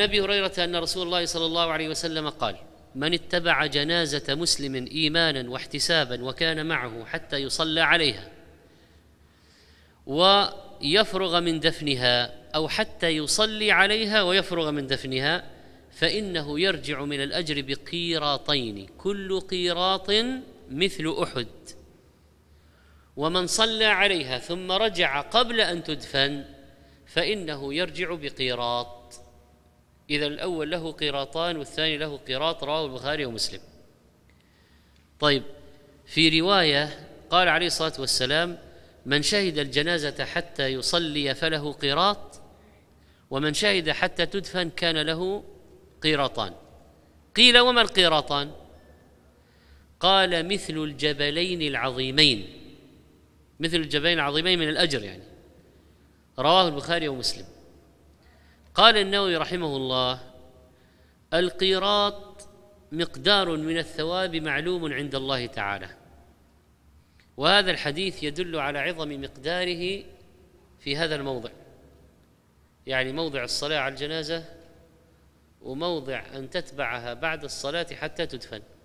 عن ابي هريره ان رسول الله صلى الله عليه وسلم قال: من اتبع جنازه مسلم ايمانا واحتسابا وكان معه حتى يصلى عليها ويفرغ من دفنها او حتى يصلي عليها ويفرغ من دفنها فانه يرجع من الاجر بقيراطين كل قيراط مثل احد ومن صلى عليها ثم رجع قبل ان تدفن فانه يرجع بقيراط إذا الأول له قراطان والثاني له قراط رواه البخاري ومسلم طيب في رواية قال عليه الصلاة والسلام من شهد الجنازة حتى يصلي فله قراط ومن شهد حتى تدفن كان له قيراطان قيل وما القيراطان قال مثل الجبلين العظيمين مثل الجبلين العظيمين من الأجر يعني رواه البخاري ومسلم قال النووي رحمه الله القيراط مقدار من الثواب معلوم عند الله تعالى وهذا الحديث يدل على عظم مقداره في هذا الموضع يعني موضع الصلاه على الجنازه وموضع ان تتبعها بعد الصلاه حتى تدفن